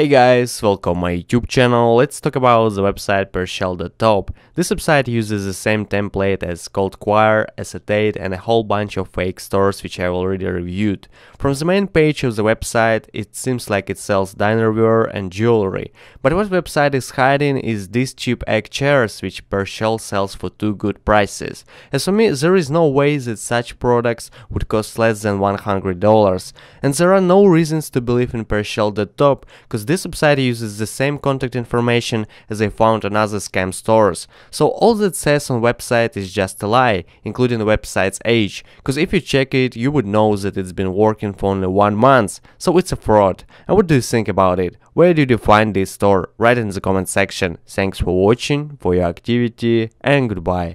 Hey guys, welcome my YouTube channel. Let's talk about the website pershell.top. This website uses the same template as Cold Choir, Acetate and a whole bunch of fake stores which I've already reviewed. From the main page of the website, it seems like it sells dinerware and jewelry. But what website is hiding is these cheap egg chairs which Pershell sells for two good prices. As for me, there is no way that such products would cost less than $100. And there are no reasons to believe in pershell.top because this website uses the same contact information as I found on other scam stores. So all that says on website is just a lie, including the website's age, cause if you check it, you would know that it's been working for only one month, so it's a fraud. And what do you think about it? Where did you find this store? Write in the comment section. Thanks for watching, for your activity and goodbye.